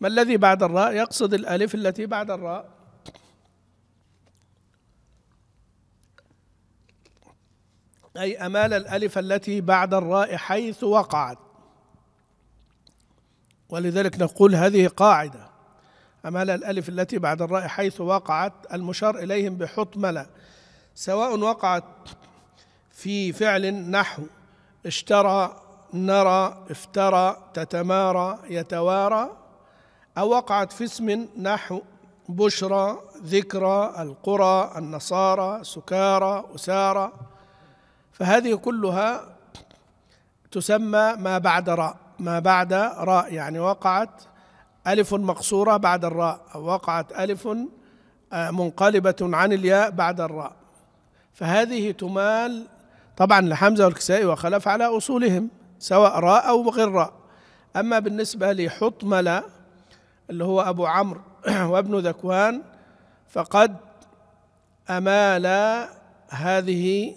ما الذي بعد الراء يقصد الألف التي بعد الراء أي أمال الألف التي بعد الراء حيث وقعت ولذلك نقول هذه قاعدة أمال الألف التي بعد الراء حيث وقعت المشار إليهم بحطملة سواء وقعت في فعل نحو اشترى نرى افترى تتمارى يتوارى أو وقعت في اسم نحو بشرى ذكرى القرى النصارى سكارى أسارى فهذه كلها تسمى ما بعد راء ما بعد راء يعني وقعت ألف مقصورة بعد الراء أو وقعت ألف آه، منقلبة عن الياء بعد الراء فهذه تمال طبعا لحمزة والكسائي وخلف على أصولهم سواء راء أو غير راء أما بالنسبة لحطملة اللي هو أبو عمرو وابن ذكوان فقد أمال هذه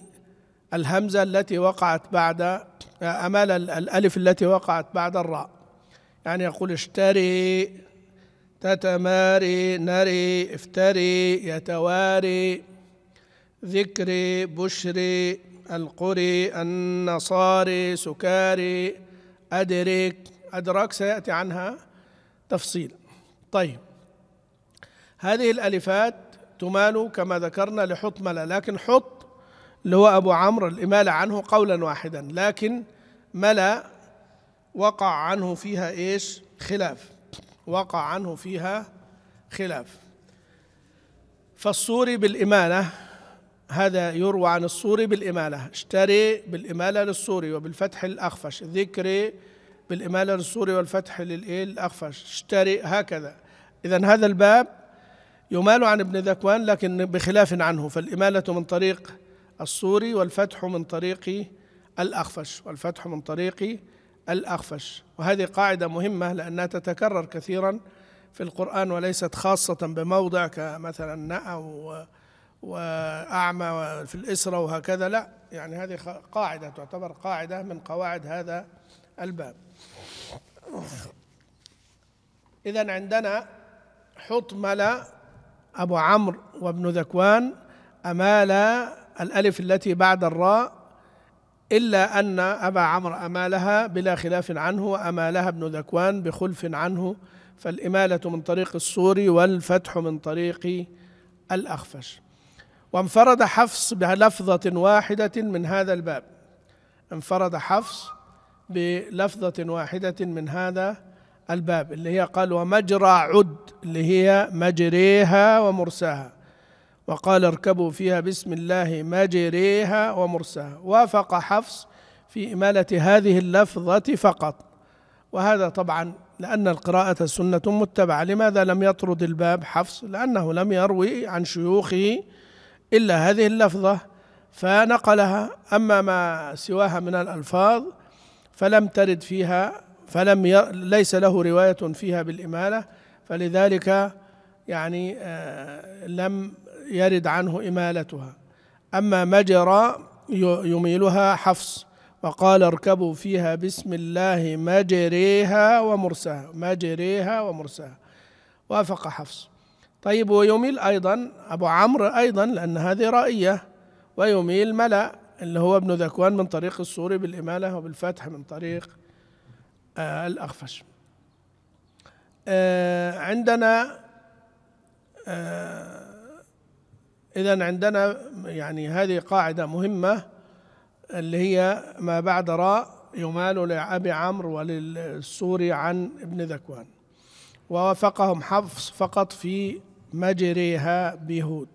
الهمزة التي وقعت بعد أمال الألف التي وقعت بعد الراء يعني يقول اشتري تتماري نري افتري يتواري ذكري بشري القري النصاري سكاري أدرك أدرك سيأتي عنها تفصيل طيب هذه الألفات تمال كما ذكرنا لحطملة لكن حط اللي هو أبو عمرو الإمالة عنه قولا واحدا لكن ملا وقع عنه فيها إيش خلاف وقع عنه فيها خلاف فالصوري بالإمالة هذا يروى عن الصوري بالإمالة اشتري بالإمالة للصوري وبالفتح الأخفش ذكري بالإمالة للصوري والفتح للإيه الأخفش اشتري هكذا إذا هذا الباب يمال عن ابن ذكوان لكن بخلاف عنه فالإمالة من طريق الصوري والفتح من طريق الأخفش والفتح من طريق الأخفش وهذه قاعدة مهمة لأنها تتكرر كثيرا في القرآن وليست خاصة بموضع كمثلا نأ وأعمى في الإسرة وهكذا لا يعني هذه قاعدة تعتبر قاعدة من قواعد هذا الباب إذا عندنا حطمل أبو عمرو وابن ذكوان أمالا الألف التي بعد الراء إلا أن أبا عمرو أمالها بلا خلاف عنه وأمالها ابن ذكوان بخلف عنه فالإمالة من طريق الصوري والفتح من طريق الأخفش وانفرد حفص بلفظة واحدة من هذا الباب انفرد حفص بلفظة واحدة من هذا الباب اللي هي قال ومجرى عد اللي هي مجريها ومرساها وقال اركبوا فيها بسم الله مجريها ومرساها وافق حفص في إمالة هذه اللفظة فقط وهذا طبعا لأن القراءة سنة متبعة لماذا لم يطرد الباب حفص لأنه لم يروي عن شيوخه إلا هذه اللفظة فنقلها أما ما سواها من الألفاظ فلم ترد فيها فلم ي... ليس له رواية فيها بالإمالة فلذلك يعني آه، لم يرد عنه إمالتها أما مجرى يميلها حفص وقال اركبوا فيها بسم الله مجريها ومرساها مجريها ومرساها وافق حفص طيب ويميل أيضا أبو عمرو أيضا لأن هذه رائية ويميل ملأ اللي هو ابن ذكوان من طريق السوري بالإمالة وبالفتح من طريق آه الأخفش آه عندنا آه إذا عندنا يعني هذه قاعدة مهمة اللي هي ما بعد راء يمال لأبي عمرو وللسوري عن ابن ذكوان ووافقهم حفص فقط في مجريها بهود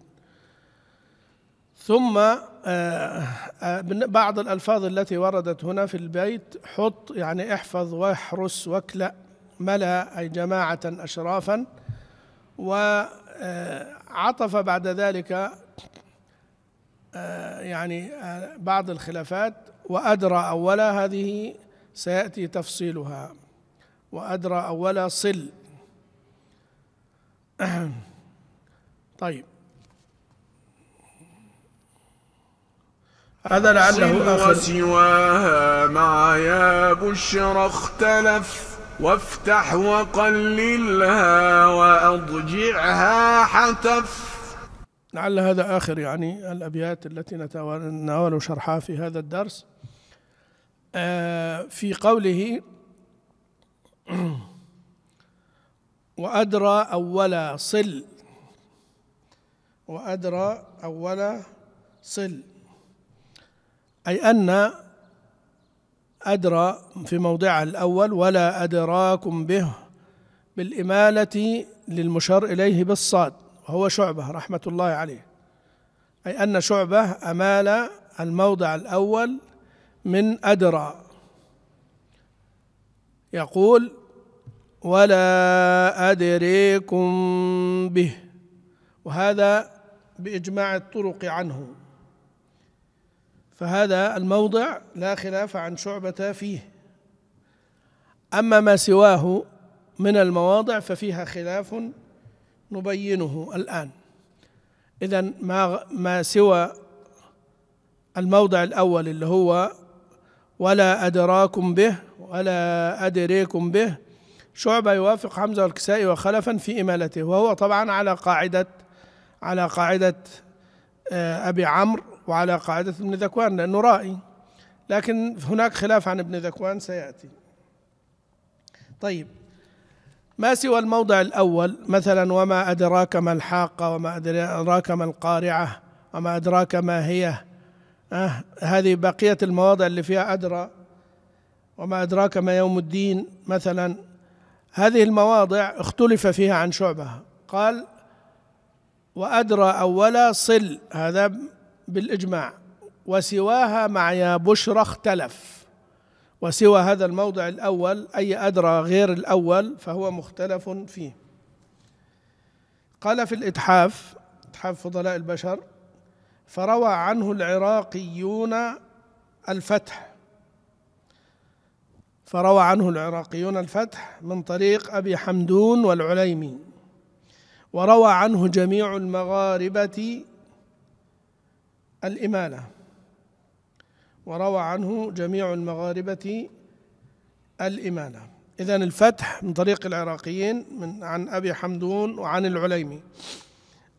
ثم آه، آه، بعض الألفاظ التي وردت هنا في البيت حط يعني احفظ واحرس واكلأ ملأ أي جماعة أشرافا و آه، عطف بعد ذلك آه، يعني آه، بعض الخلافات وأدرى أولا هذه سيأتي تفصيلها وأدرى أولا صل طيب هذا لعله آخر وسواها مع يا بشرى اختلف وافتح وقللها وأضجعها حتف لعل هذا آخر يعني الأبيات التي نتناول شرحها في هذا الدرس آه، في قوله وأدرى أول صل وأدرى أول صل أي أن أدرى في موضعها الأول ولا أدراكم به بالإمالة للمشار إليه بالصاد وهو شعبة رحمة الله عليه أي أن شعبة أمال الموضع الأول من أدرى يقول ولا أدريكم به وهذا بإجماع الطرق عنه فهذا الموضع لا خلاف عن شعبة فيه أما ما سواه من المواضع ففيها خلاف نبينه الآن إذا ما ما سوى الموضع الأول اللي هو ولا أدراكم به ولا أدريكم به شعبة يوافق حمزة والكسائي وخلفا في إمالته وهو طبعا على قاعدة على قاعدة آه، أبي عمرو وعلى قاعدة ابن ذكوان لأنه رائي لكن هناك خلاف عن ابن ذكوان سيأتي طيب ما سوى الموضع الأول مثلا وما أدراك ما الحاقة وما أدراك ما القارعة وما أدراك ما هي أه هذه بقية المواضع اللي فيها أدرى وما أدراك ما يوم الدين مثلا هذه المواضع اختلف فيها عن شعبة قال وأدرى أولا صل هذا بالإجماع وسواها مع يا بشرى اختلف وسوى هذا الموضع الأول أي أدرى غير الأول فهو مختلف فيه قال في الإتحاف إتحاف فضلاء البشر فروى عنه العراقيون الفتح فروى عنه العراقيون الفتح من طريق أبي حمدون والعليمي وروى عنه جميع المغاربة الإمالة وروى عنه جميع المغاربة الإمالة إذا الفتح من طريق العراقيين من عن أبي حمدون وعن العليمي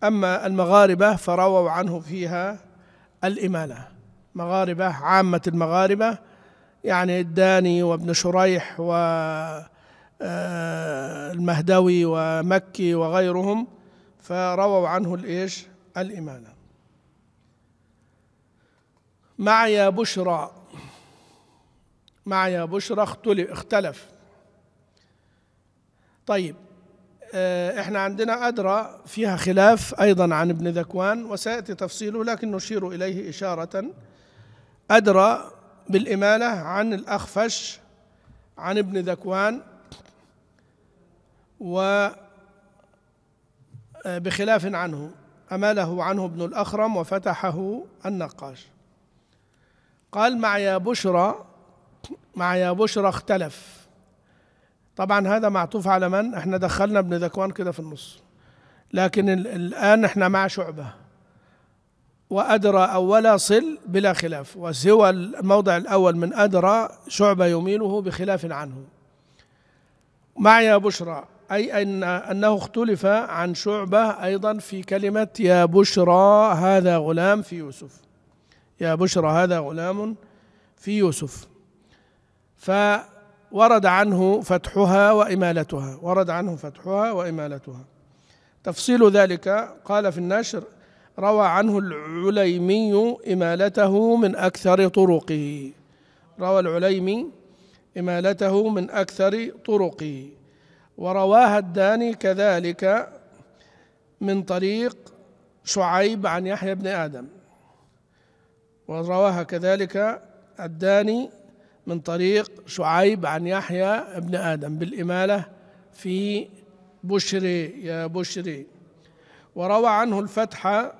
أما المغاربة فرووا عنه فيها الإمالة مغاربة عامة المغاربة يعني الداني وابن شريح و آه، المهدوي ومكي وغيرهم فرووا عنه الإيش الامانه. مع يا بشرى مع يا بشرى اختلف طيب آه، احنا عندنا أدرى فيها خلاف أيضا عن ابن ذكوان وسيأتي تفصيله لكن نشير إليه إشارة أدرى بالإمالة عن الأخفش عن ابن ذكوان و آه، بخلاف عنه أماله عنه ابن الأخرم وفتحه النقاش قال مع يا بشرى مع يا بشرى اختلف طبعا هذا معطوف على من احنا دخلنا ابن ذكوان كده في النص لكن الآن احنا مع شعبة وأدرى أولا صل بلا خلاف وسوى الموضع الأول من أدرى شعبة يميله بخلاف عنه مع يا بشرى أي أن أنه اختلف عن شعبة أيضا في كلمة يا بشرى هذا غلام في يوسف يا بشرى هذا غلام في يوسف فورد عنه فتحها وإمالتها ورد عنه فتحها وإمالتها تفصيل ذلك قال في النشر روى عنه العليمي إمالته من أكثر طرقه روى العليمي إمالته من أكثر طرقه ورواها الداني كذلك من طريق شعيب عن يحيى بن آدم ورواها كذلك الداني من طريق شعيب عن يحيى بن آدم بالإمالة في بشري يا بشري وروى عنه الفتح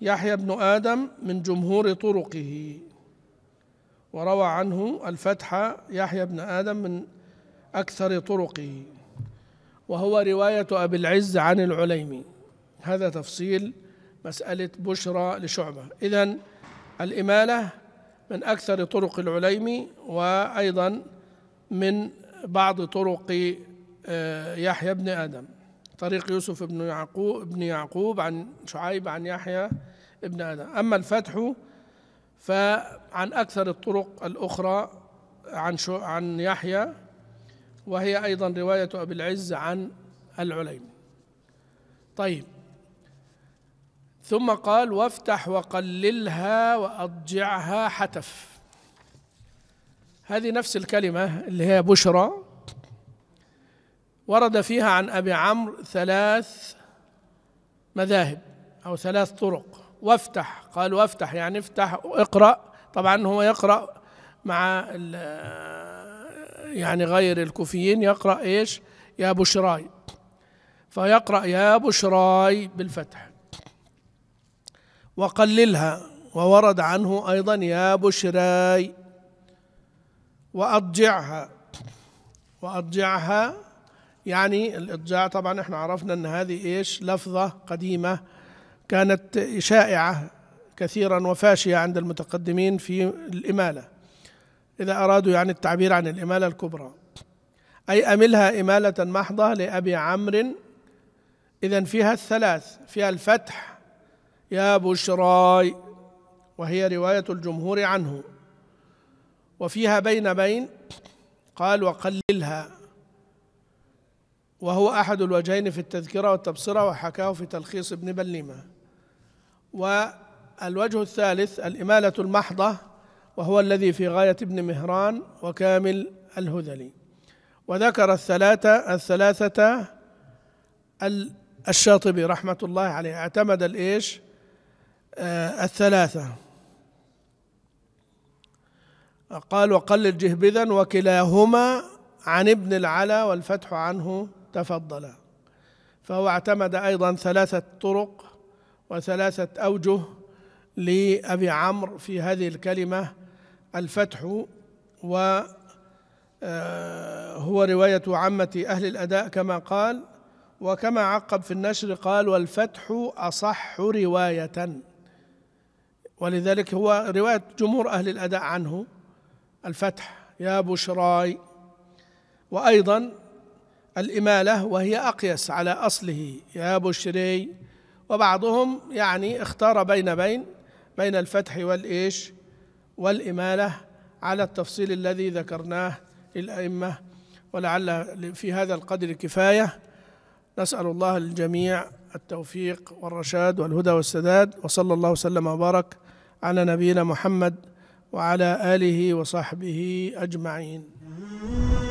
يحيى بن آدم من جمهور طرقه وروى عنه الفتح يحيى بن آدم من أكثر طرقه وهو رواية أبي العز عن العليمي هذا تفصيل مسألة بشرى لشعبة إذن الإمالة من أكثر طرق العليم وأيضا من بعض طرق آه، يحيى بن آدم طريق يوسف بن يعقوب, بن يعقوب عن شعيب عن يحيى بن آدم أما الفتح فعن أكثر الطرق الأخرى عن عن يحيى وهي أيضا رواية أبي العز عن العليم طيب ثم قال وافتح وقللها واضجعها حتف هذه نفس الكلمه اللي هي بشرى ورد فيها عن ابي عمرو ثلاث مذاهب او ثلاث طرق وافتح قال وافتح يعني افتح اقرا طبعا هو يقرا مع يعني غير الكوفيين يقرا ايش يا بشراي فيقرا يا بشراي بالفتح وقللها وورد عنه ايضا يا بشراي واضجعها واضجعها يعني الاضجاع طبعا احنا عرفنا ان هذه ايش لفظه قديمه كانت شائعه كثيرا وفاشيه عند المتقدمين في الاماله اذا ارادوا يعني التعبير عن الاماله الكبرى اي املها اماله محضه لابي عمرو اذا فيها الثلاث فيها الفتح يا بشراي وهي رواية الجمهور عنه وفيها بين بين قال وقللها وهو أحد الوجهين في التذكرة والتبصرة وحكاه في تلخيص ابن بليمة والوجه الثالث الإمالة المحضة وهو الذي في غاية ابن مهران وكامل الهذلي وذكر الثلاثة الثلاثة الشاطبي رحمة الله عليه اعتمد الإيش؟ آه، الثلاثة قال وقلل جهبذا وكلاهما عن ابن العلا والفتح عنه تفضلا فهو اعتمد أيضا ثلاثة طرق وثلاثة أوجه لأبي عمرو في هذه الكلمة الفتح و آه، هو رواية عمة أهل الأداء كما قال وكما عقب في النشر قال والفتح أصح رواية ولذلك هو رواية جمهور أهل الأداء عنه الفتح يا بشراي وأيضا الإمالة وهي أقيس على أصله يا بشري وبعضهم يعني اختار بين بين بين الفتح والإيش والإمالة على التفصيل الذي ذكرناه للأئمة ولعل في هذا القدر كفاية نسأل الله الجميع التوفيق والرشاد والهدى والسداد وصلى الله وسلم وبارك على نبينا محمد وعلى اله وصحبه اجمعين